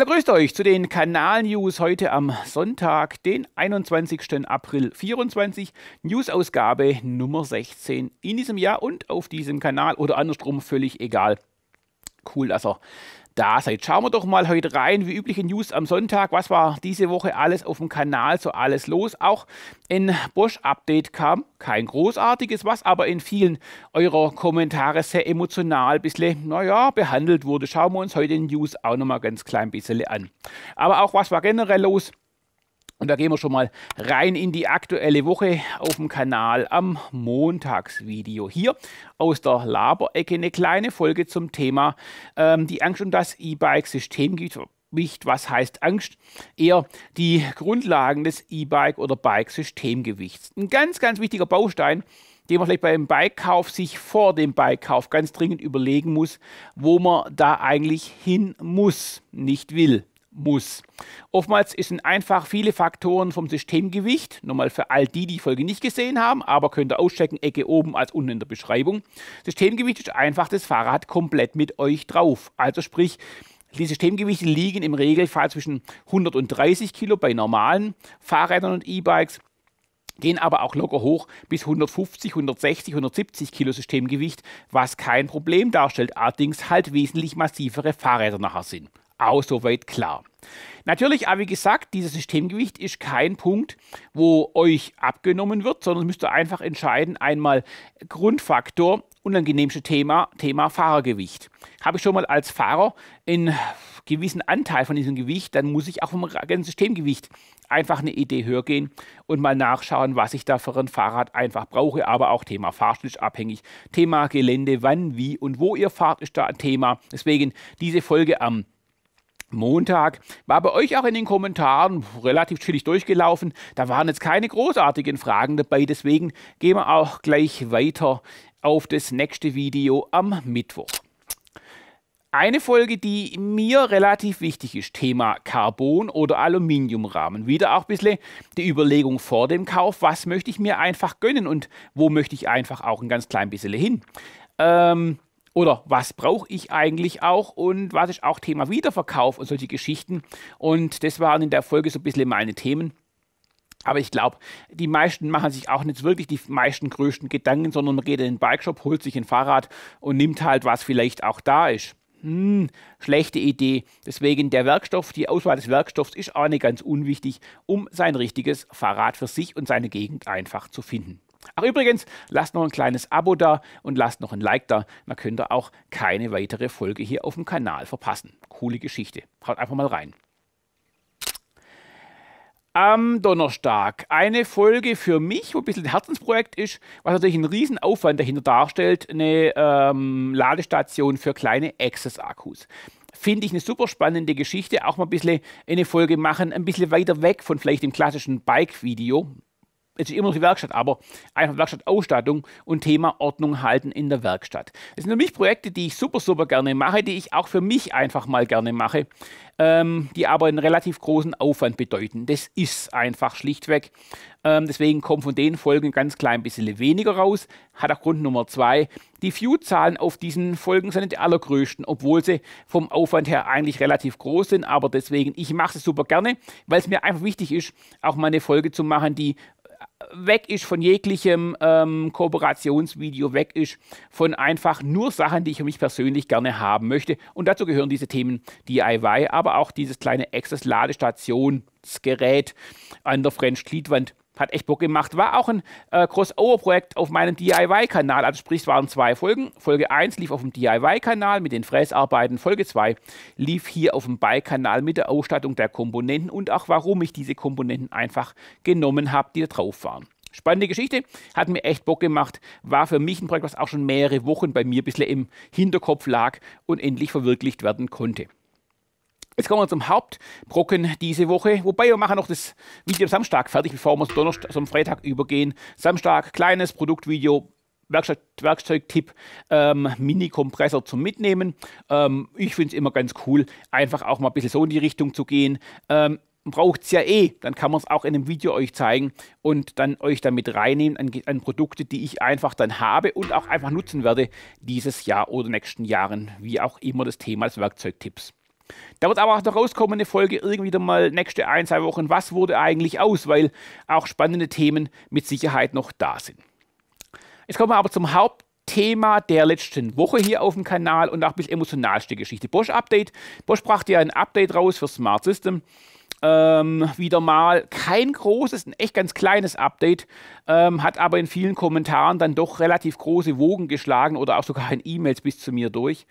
Hallo, grüßt euch zu den Kanal-News heute am Sonntag, den 21. April 24, News-Ausgabe Nummer 16 in diesem Jahr und auf diesem Kanal oder andersrum völlig egal. Cool, dass er da seid. Schauen wir doch mal heute rein, wie übliche News am Sonntag. Was war diese Woche alles auf dem Kanal, so alles los? Auch ein Bosch-Update kam, kein großartiges, was aber in vielen eurer Kommentare sehr emotional, bisschen, naja, behandelt wurde. Schauen wir uns heute in News auch nochmal ganz klein bisschen an. Aber auch was war generell los? Und da gehen wir schon mal rein in die aktuelle Woche auf dem Kanal am Montagsvideo. Hier aus der Laberecke eine kleine Folge zum Thema ähm, die Angst um das E-Bike-System gibt nicht, was heißt Angst, eher die Grundlagen des E-Bike oder Bike-Systemgewichts. Ein ganz, ganz wichtiger Baustein, den man vielleicht beim Bikekauf sich vor dem Bikekauf ganz dringend überlegen muss, wo man da eigentlich hin muss, nicht will muss. Oftmals sind einfach viele Faktoren vom Systemgewicht, nochmal für all die, die die Folge nicht gesehen haben, aber könnt ihr auschecken, Ecke oben als unten in der Beschreibung. Systemgewicht ist einfach das Fahrrad komplett mit euch drauf. Also sprich, die Systemgewichte liegen im Regelfall zwischen 130 Kilo bei normalen Fahrrädern und E-Bikes gehen aber auch locker hoch bis 150, 160, 170 Kilo Systemgewicht, was kein Problem darstellt, allerdings halt wesentlich massivere Fahrräder nachher sind auch soweit klar. Natürlich, aber wie gesagt, dieses Systemgewicht ist kein Punkt, wo euch abgenommen wird, sondern müsst ihr einfach entscheiden, einmal Grundfaktor, unangenehmste Thema, Thema Fahrergewicht. Habe ich schon mal als Fahrer einen gewissen Anteil von diesem Gewicht, dann muss ich auch vom ganzen Systemgewicht einfach eine Idee höher gehen und mal nachschauen, was ich da für ein Fahrrad einfach brauche. Aber auch Thema Fahrstil ist abhängig. Thema Gelände, wann, wie und wo ihr fahrt, ist da ein Thema. Deswegen diese Folge am Montag war bei euch auch in den Kommentaren relativ chillig durchgelaufen. Da waren jetzt keine großartigen Fragen dabei. Deswegen gehen wir auch gleich weiter auf das nächste Video am Mittwoch. Eine Folge, die mir relativ wichtig ist, Thema Carbon- oder Aluminiumrahmen. Wieder auch ein bisschen die Überlegung vor dem Kauf, was möchte ich mir einfach gönnen und wo möchte ich einfach auch ein ganz klein bisschen hin. Ähm, oder was brauche ich eigentlich auch und was ist auch Thema Wiederverkauf und solche Geschichten. Und das waren in der Folge so ein bisschen meine Themen. Aber ich glaube, die meisten machen sich auch nicht wirklich die meisten größten Gedanken, sondern man geht in den Bikeshop, holt sich ein Fahrrad und nimmt halt, was vielleicht auch da ist. Hm, schlechte Idee. Deswegen der Werkstoff, die Auswahl des Werkstoffs ist auch nicht ganz unwichtig, um sein richtiges Fahrrad für sich und seine Gegend einfach zu finden. Ach übrigens, lasst noch ein kleines Abo da und lasst noch ein Like da. Dann könnt ihr auch keine weitere Folge hier auf dem Kanal verpassen. Coole Geschichte. Haut einfach mal rein. Am Donnerstag eine Folge für mich, wo ein bisschen ein Herzensprojekt ist, was natürlich einen riesen Aufwand dahinter darstellt, eine ähm, Ladestation für kleine Access-Akkus finde ich eine super spannende Geschichte. Auch mal ein bisschen eine Folge machen, ein bisschen weiter weg von vielleicht dem klassischen Bike-Video es ist immer noch die Werkstatt, aber einfach Werkstattausstattung und Thema Ordnung halten in der Werkstatt. Das sind für mich Projekte, die ich super, super gerne mache, die ich auch für mich einfach mal gerne mache, ähm, die aber einen relativ großen Aufwand bedeuten. Das ist einfach schlichtweg. Ähm, deswegen kommen von den Folgen ganz klein bisschen weniger raus. Hat auch Grund Nummer zwei. Die View-Zahlen auf diesen Folgen sind nicht die allergrößten, obwohl sie vom Aufwand her eigentlich relativ groß sind. Aber deswegen, ich mache es super gerne, weil es mir einfach wichtig ist, auch mal eine Folge zu machen, die weg ist von jeglichem ähm, Kooperationsvideo, weg ist von einfach nur Sachen, die ich für mich persönlich gerne haben möchte. Und dazu gehören diese Themen DIY, aber auch dieses kleine Access-Ladestationsgerät an der French-Gliedwand hat echt Bock gemacht. War auch ein äh, Crossover-Projekt auf meinem DIY-Kanal. Also sprich, es waren zwei Folgen. Folge 1 lief auf dem DIY-Kanal mit den Fräsarbeiten. Folge 2 lief hier auf dem Bike-Kanal mit der Ausstattung der Komponenten und auch warum ich diese Komponenten einfach genommen habe, die da drauf waren. Spannende Geschichte, hat mir echt Bock gemacht, war für mich ein Projekt, was auch schon mehrere Wochen bei mir ein bisschen im Hinterkopf lag und endlich verwirklicht werden konnte. Jetzt kommen wir zum Hauptbrocken diese Woche. Wobei wir machen noch das Video am Samstag fertig, bevor wir zum Donnerstag, also Freitag übergehen. Samstag, kleines Produktvideo, Werkzeug, Werkzeugtipp, ähm, Mini-Kompressor zum Mitnehmen. Ähm, ich finde es immer ganz cool, einfach auch mal ein bisschen so in die Richtung zu gehen. Ähm, Braucht es ja eh, dann kann man es auch in einem Video euch zeigen und dann euch damit reinnehmen an, an, Produkte, die ich einfach dann habe und auch einfach nutzen werde dieses Jahr oder nächsten Jahren, wie auch immer das Thema des Werkzeugtipps. Da wird aber auch noch rauskommen, eine Folge irgendwie dann mal nächste ein, zwei Wochen, was wurde eigentlich aus, weil auch spannende Themen mit Sicherheit noch da sind. Jetzt kommen wir aber zum Hauptthema der letzten Woche hier auf dem Kanal und auch bis emotionalste Geschichte. Bosch Update. Bosch brachte ja ein Update raus für Smart System ähm, wieder mal kein großes, ein echt ganz kleines Update, ähm, hat aber in vielen Kommentaren dann doch relativ große Wogen geschlagen oder auch sogar in E-Mails bis zu mir durch.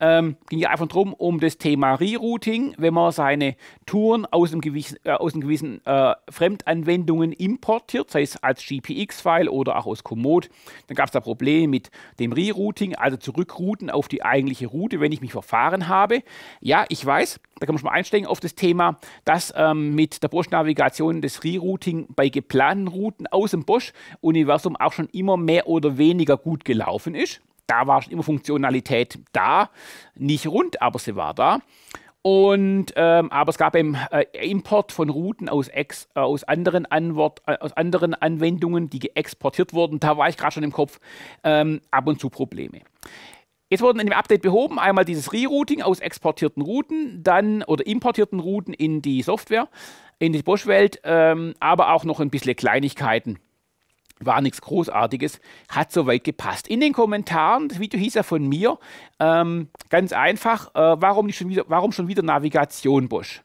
Ähm, ging ja einfach darum, um das Thema Rerouting, wenn man seine Touren aus einem gewissen, äh, aus einem gewissen äh, Fremdanwendungen importiert, sei es als GPX-File oder auch aus Komoot, dann gab es da Probleme mit dem Rerouting, also zurückrouten auf die eigentliche Route, wenn ich mich verfahren habe. Ja, ich weiß, da kann man schon mal einsteigen auf das Thema, dass ähm, mit der Bosch-Navigation das Rerouting bei geplanten Routen aus dem Bosch-Universum auch schon immer mehr oder weniger gut gelaufen ist. Da war schon immer Funktionalität da, nicht rund, aber sie war da. Und ähm, aber es gab im äh, Import von Routen aus, ex, äh, aus, anderen Anwort, äh, aus anderen Anwendungen, die geexportiert wurden. Da war ich gerade schon im Kopf ähm, ab und zu Probleme. Jetzt wurden in dem Update behoben einmal dieses Rerouting aus exportierten Routen, dann oder importierten Routen in die Software, in die Bosch-Welt, ähm, aber auch noch ein bisschen Kleinigkeiten. War nichts Großartiges, hat soweit gepasst. In den Kommentaren, das Video hieß ja von mir, ähm, ganz einfach, äh, warum, schon wieder, warum schon wieder Navigation Bosch?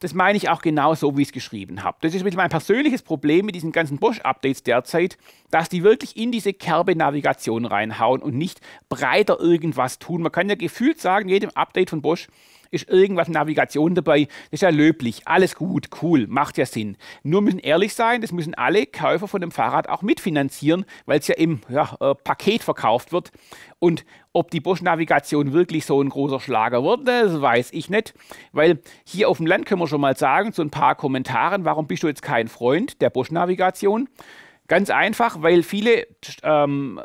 das meine ich auch genau so, wie ich es geschrieben habe. Das ist mein persönliches Problem mit diesen ganzen Bosch-Updates derzeit, dass die wirklich in diese Kerbe Navigation reinhauen und nicht breiter irgendwas tun. Man kann ja gefühlt sagen, jedem Update von Bosch, ist irgendwas Navigation dabei, das ist ja löblich, alles gut, cool, macht ja Sinn. Nur müssen ehrlich sein, das müssen alle Käufer von dem Fahrrad auch mitfinanzieren, weil es ja im ja, äh, Paket verkauft wird. Und ob die Bosch-Navigation wirklich so ein großer Schlager wird, das weiß ich nicht. Weil hier auf dem Land können wir schon mal sagen, so ein paar Kommentaren, warum bist du jetzt kein Freund der Bosch-Navigation? Ganz einfach, weil viele ähm,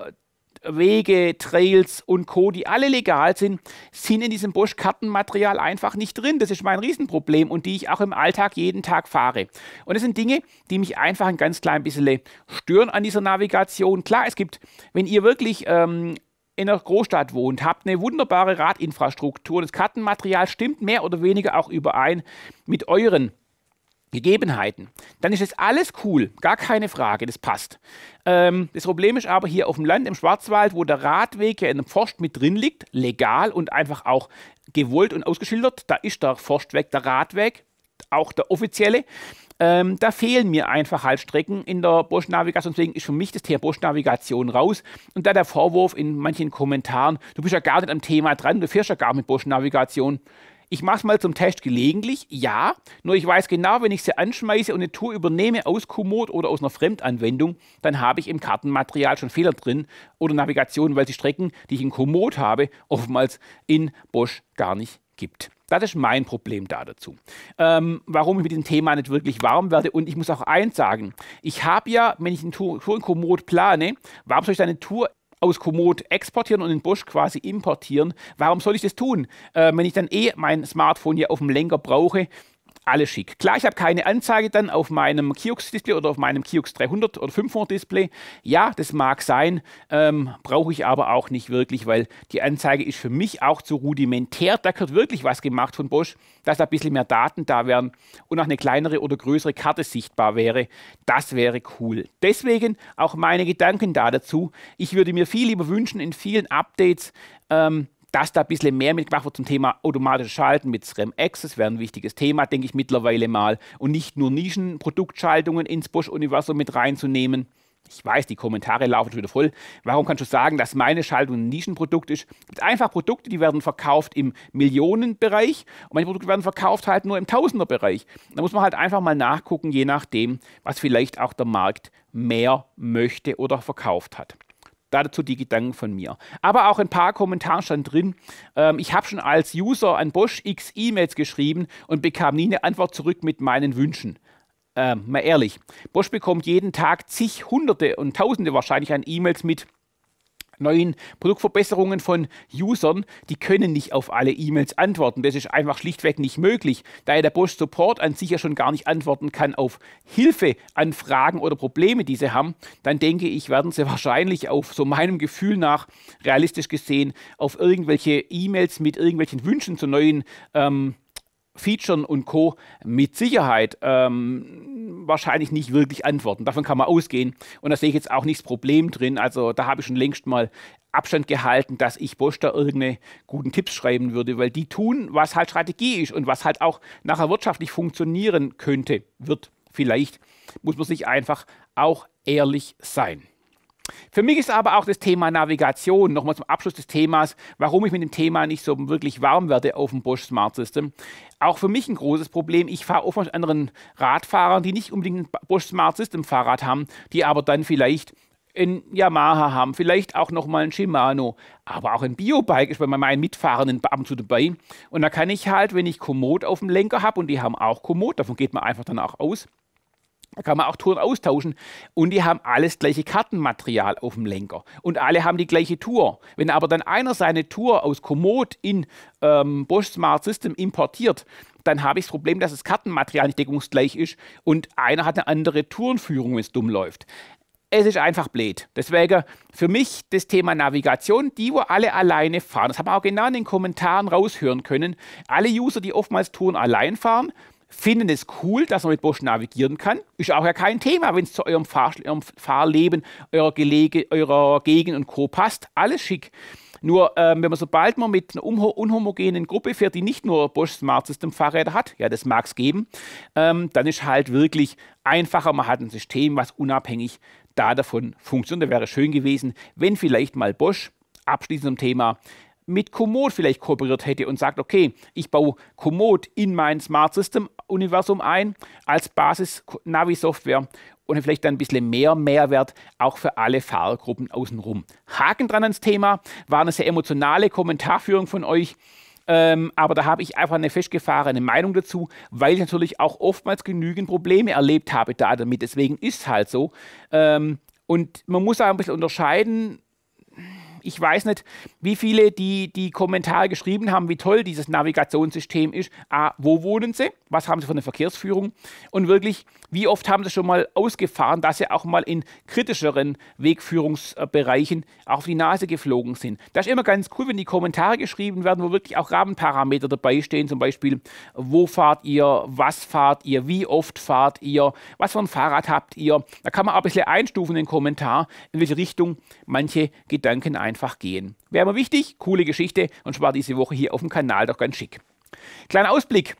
Wege, Trails und Co., die alle legal sind, sind in diesem Bosch-Kartenmaterial einfach nicht drin. Das ist mein Riesenproblem und die ich auch im Alltag jeden Tag fahre. Und das sind Dinge, die mich einfach ein ganz klein bisschen stören an dieser Navigation. Klar, es gibt, wenn ihr wirklich ähm, in einer Großstadt wohnt, habt eine wunderbare Radinfrastruktur. Das Kartenmaterial stimmt mehr oder weniger auch überein mit euren Gegebenheiten, dann ist das alles cool, gar keine Frage, das passt. Ähm, das Problem ist aber hier auf dem Land, im Schwarzwald, wo der Radweg ja in einem Forst mit drin liegt, legal und einfach auch gewollt und ausgeschildert, da ist der Forstweg, der Radweg, auch der offizielle. Ähm, da fehlen mir einfach halt Strecken in der Bosch-Navigation. Deswegen ist für mich das Thema Bosch-Navigation raus. Und da der Vorwurf in manchen Kommentaren, du bist ja gar nicht am Thema dran, du fährst ja gar mit Bosch-Navigation. Ich mache es mal zum Test gelegentlich, ja. Nur ich weiß genau, wenn ich sie anschmeiße und eine Tour übernehme aus Komoot oder aus einer Fremdanwendung, dann habe ich im Kartenmaterial schon Fehler drin oder Navigation, weil die Strecken, die ich in Komoot habe, oftmals in Bosch gar nicht gibt. Das ist mein Problem da dazu. Ähm, warum ich mit dem Thema nicht wirklich warm werde. Und ich muss auch eins sagen. Ich habe ja, wenn ich eine Tour, in Komoot plane, warum soll ich da eine Tour aus Komoot exportieren und in Bosch quasi importieren. Warum soll ich das tun, äh, wenn ich dann eh mein Smartphone hier auf dem Lenker brauche? alles schick. Klar, ich habe keine Anzeige dann auf meinem Kiox-Display oder auf meinem Kiox 300 oder 500-Display. Ja, das mag sein, ähm, brauche ich aber auch nicht wirklich, weil die Anzeige ist für mich auch zu rudimentär. Da gehört wirklich was gemacht von Bosch, dass da ein bisschen mehr Daten da wären und auch eine kleinere oder größere Karte sichtbar wäre. Das wäre cool. Deswegen auch meine Gedanken da dazu. Ich würde mir viel lieber wünschen, in vielen Updates ähm, dass da ein bisschen mehr mitgemacht wird zum Thema automatisches Schalten mit SRAM Access, wäre ein wichtiges Thema, denke ich mittlerweile mal. Und nicht nur Nischenproduktschaltungen ins Bosch-Universum mit reinzunehmen. Ich weiß, die Kommentare laufen schon wieder voll. Warum kannst du sagen, dass meine Schaltung ein Nischenprodukt ist? Es gibt einfach Produkte, die werden verkauft im Millionenbereich und meine Produkte werden verkauft halt nur im Tausenderbereich. Da muss man halt einfach mal nachgucken, je nachdem, was vielleicht auch der Markt mehr möchte oder verkauft hat dazu die Gedanken von mir. Aber auch ein paar Kommentare stand drin. Ähm, ich habe schon als User an Bosch X E-Mails geschrieben und bekam nie eine Antwort zurück mit meinen Wünschen. Ähm, mal ehrlich, Bosch bekommt jeden Tag zig Hunderte und Tausende wahrscheinlich an E-Mails mit neuen Produktverbesserungen von Usern, die können nicht auf alle E-Mails antworten. Das ist einfach schlichtweg nicht möglich, da ja der Bosch Support an sich ja schon gar nicht antworten kann auf Hilfeanfragen oder Probleme, die sie haben. Dann denke ich, werden sie wahrscheinlich auf so meinem Gefühl nach realistisch gesehen auf irgendwelche E-Mails mit irgendwelchen Wünschen zu neuen ähm, Featuren und Co. mit Sicherheit ähm, wahrscheinlich nicht wirklich antworten. Davon kann man ausgehen. Und da sehe ich jetzt auch nichts Problem drin. Also da habe ich schon längst mal Abstand gehalten, dass ich Bosch da irgendeine guten Tipps schreiben würde, weil die tun, was halt Strategie ist und was halt auch nachher wirtschaftlich funktionieren könnte, wird vielleicht, muss man sich einfach auch ehrlich sein. Für mich ist aber auch das Thema Navigation, nochmal zum Abschluss des Themas, warum ich mit dem Thema nicht so wirklich warm werde auf dem Bosch Smart System, auch für mich ein großes Problem. Ich fahre oft mit anderen Radfahrern, die nicht unbedingt ein Bosch Smart System Fahrrad haben, die aber dann vielleicht ein Yamaha haben, vielleicht auch nochmal ein Shimano, aber auch ein Biobike ist bei meinen Mitfahrenden ab und zu dabei. Und da kann ich halt, wenn ich Komoot auf dem Lenker habe, und die haben auch Komoot, davon geht man einfach dann auch aus, da kann man auch Touren austauschen. Und die haben alles gleiche Kartenmaterial auf dem Lenker. Und alle haben die gleiche Tour. Wenn aber dann einer seine Tour aus Komoot in ähm, Bosch Smart System importiert, dann habe ich das Problem, dass das Kartenmaterial nicht deckungsgleich ist und einer hat eine andere Tourenführung, wenn es dumm läuft. Es ist einfach blöd. Deswegen für mich das Thema Navigation, die wo alle alleine fahren. Das haben wir auch genau in den Kommentaren raushören können. Alle User, die oftmals Touren allein fahren, finden es cool, dass man mit Bosch navigieren kann. Ist auch ja kein Thema, wenn es zu eurem, Fahr eurem Fahrleben, eurer, Gelege eurer Gegend und Co. passt. Alles schick. Nur, äh, wenn man sobald man mit einer unhomogenen Gruppe fährt, die nicht nur Bosch Smart System Fahrräder hat, ja, das mag es geben, ähm, dann ist halt wirklich einfacher, man hat ein System, was unabhängig da davon funktioniert. Da wäre schön gewesen, wenn vielleicht mal Bosch abschließend zum Thema mit Komoot vielleicht kooperiert hätte und sagt, okay, ich baue Komoot in mein Smart System Universum ein als Basis-Navi-Software und vielleicht dann ein bisschen mehr Mehrwert auch für alle Fahrergruppen außenrum. Haken dran ans Thema, war eine sehr emotionale Kommentarführung von euch. Ähm, aber da habe ich einfach eine festgefahrene Meinung dazu, weil ich natürlich auch oftmals genügend Probleme erlebt habe da damit. Deswegen ist es halt so. Ähm, und man muss auch ein bisschen unterscheiden, ich weiß nicht, wie viele, die die Kommentare geschrieben haben, wie toll dieses Navigationssystem ist. A, wo wohnen sie? Was haben sie von der Verkehrsführung? Und wirklich, wie oft haben sie schon mal ausgefahren, dass sie auch mal in kritischeren Wegführungsbereichen auf die Nase geflogen sind? Das ist immer ganz cool, wenn die Kommentare geschrieben werden, wo wirklich auch Rahmenparameter dabei stehen, zum Beispiel, wo fahrt ihr, was fahrt ihr, wie oft fahrt ihr, was für ein Fahrrad habt ihr. Da kann man auch ein bisschen einstufen, den Kommentar, in welche Richtung manche Gedanken ein einfach gehen. Wäre mir wichtig, coole Geschichte und war diese Woche hier auf dem Kanal doch ganz schick. Kleiner Ausblick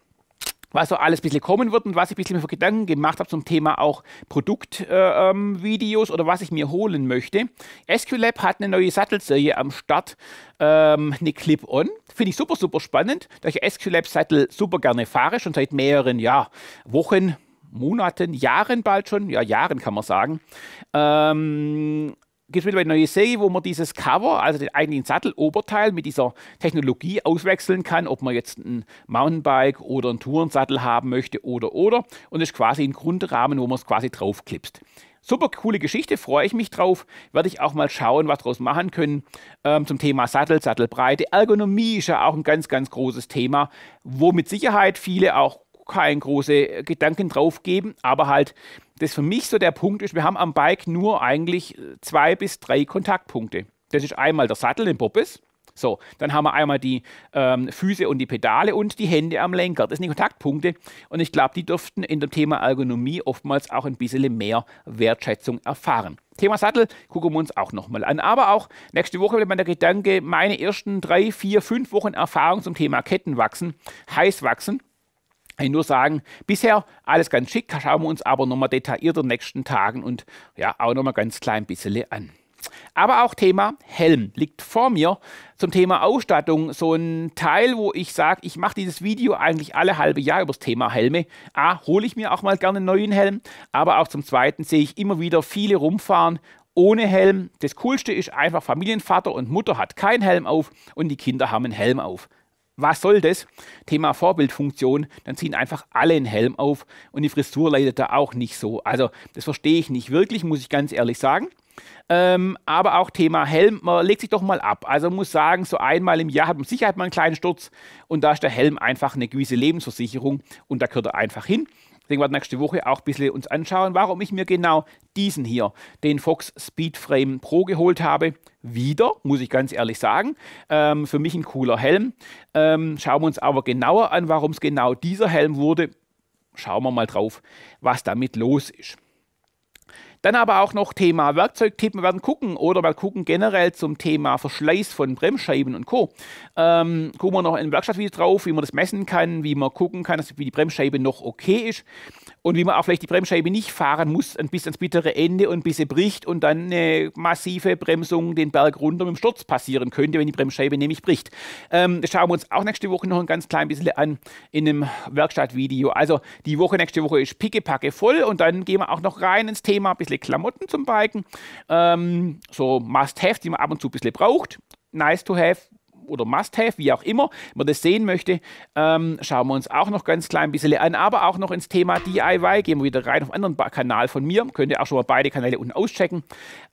was so alles ein bisschen kommen wird und was ich ein bisschen mir für Gedanken gemacht habe zum Thema auch Produktvideos äh, ähm, oder was ich mir holen möchte. SQLab hat eine neue Sattelserie am Start, ähm, eine Clip-On. Finde ich super, super spannend, da ich SQLab-Sattel super gerne fahre, schon seit mehreren ja, Wochen, Monaten, Jahren bald schon, ja, Jahren kann man sagen. Ähm, gibt es mittlerweile eine neue Serie, wo man dieses Cover, also den eigentlichen Satteloberteil mit dieser Technologie auswechseln kann, ob man jetzt ein Mountainbike oder einen Tourensattel haben möchte oder oder. Und das ist quasi ein Grundrahmen, wo man es quasi draufklipst. Super coole Geschichte, freue ich mich drauf. Werde ich auch mal schauen, was daraus machen können. Ähm, zum Thema Sattel, Sattelbreite. Ergonomie ist ja auch ein ganz, ganz großes Thema, wo mit Sicherheit viele auch keinen großen Gedanken drauf geben, aber halt das für mich so der Punkt ist, wir haben am Bike nur eigentlich äh, zwei bis drei Kontaktpunkte. Das ist einmal der Sattel, den Poppes. So, dann haben wir einmal die ähm, Füße und die Pedale und die Hände am Lenker. Das sind die Kontaktpunkte. Und ich glaube, die dürften in dem Thema Ergonomie oftmals auch ein bisschen mehr Wertschätzung erfahren. Thema Sattel gucken wir uns auch nochmal an. Aber auch nächste Woche wird man der Gedanke, meine ersten drei, vier, fünf Wochen Erfahrung zum Thema Kettenwachsen, Heißwachsen ich nur sagen, bisher alles ganz schick, schauen wir uns aber nochmal detailliert in den nächsten Tagen und ja, auch nochmal ganz klein bisschen an. Aber auch Thema Helm liegt vor mir. Zum Thema Ausstattung so ein Teil, wo ich sage, ich mache dieses Video eigentlich alle halbe Jahr über das Thema Helme. A, hole ich mir auch mal gerne einen neuen Helm, aber auch zum Zweiten sehe ich immer wieder viele rumfahren ohne Helm. Das Coolste ist einfach, Familienvater und Mutter hat keinen Helm auf und die Kinder haben einen Helm auf was soll das? Thema Vorbildfunktion, dann ziehen einfach alle einen Helm auf und die Frisur leidet da auch nicht so. Also das verstehe ich nicht wirklich, muss ich ganz ehrlich sagen. Ähm, aber auch Thema Helm, man legt sich doch mal ab. Also man muss sagen, so einmal im Jahr hat man sicher mal einen kleinen Sturz und da ist der Helm einfach eine gewisse Lebensversicherung und da gehört er einfach hin. Deswegen werden wir nächste Woche auch ein bisschen uns anschauen, warum ich mir genau diesen hier, den Fox Speedframe Pro geholt habe. Wieder, muss ich ganz ehrlich sagen. Ähm, für mich ein cooler Helm. Ähm, schauen wir uns aber genauer an, warum es genau dieser Helm wurde. Schauen wir mal drauf, was damit los ist. Dann aber auch noch Thema Werkzeugtipp. Wir werden gucken oder wir gucken generell zum Thema Verschleiß von Bremsscheiben und Co. Ähm, gucken wir noch in Werkstattvideo drauf, wie man das messen kann, wie man gucken kann, dass, wie die Bremsscheibe noch okay ist und wie man auch vielleicht die Bremsscheibe nicht fahren muss bis ans bittere Ende und bis sie bricht und dann eine massive Bremsung den Berg runter mit dem Sturz passieren könnte, wenn die Bremsscheibe nämlich bricht. Ähm, das schauen wir uns auch nächste Woche noch ein ganz klein bisschen an in einem Werkstattvideo. Also die Woche nächste Woche ist pickepacke voll und dann gehen wir auch noch rein ins Thema ein bisschen bisschen Klamotten zum Biken, ähm, so Must-Have, die man ab und zu ein bisschen braucht, nice to have oder Must-Have, wie auch immer man das sehen möchte, ähm, schauen wir uns auch noch ganz klein ein bisschen an, aber auch noch ins Thema DIY. Gehen wir wieder rein auf einen anderen Kanal von mir. Könnt ihr auch schon mal beide Kanäle unten auschecken.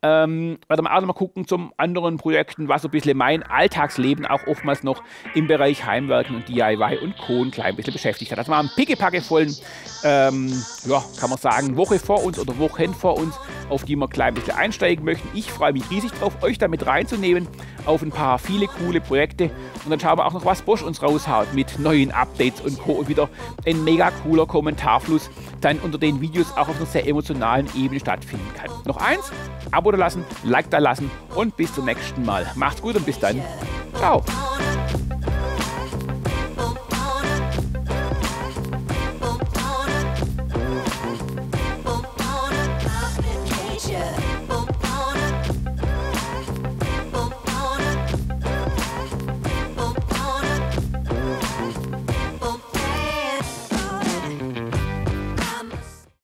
Ähm, werden wir auch noch mal gucken zum anderen Projekten, was so ein bisschen mein Alltagsleben auch oftmals noch im Bereich Heimwerken und DIY und Co. ein klein bisschen beschäftigt hat. Also wir haben einen pickepacke vollen, ähm, ja, kann man sagen, Woche vor uns oder Wochen vor uns, auf die wir ein klein bisschen einsteigen möchten. Ich freue mich riesig drauf, euch damit reinzunehmen auf ein paar viele coole Projekte Effekte. Und dann schauen wir auch noch, was Bosch uns raushaut mit neuen Updates und Co. Und wieder ein mega cooler Kommentarfluss dann unter den Videos auch auf einer sehr emotionalen Ebene stattfinden kann. Noch eins, Abo da lassen, Like da lassen und bis zum nächsten Mal. Macht's gut und bis dann. Ciao.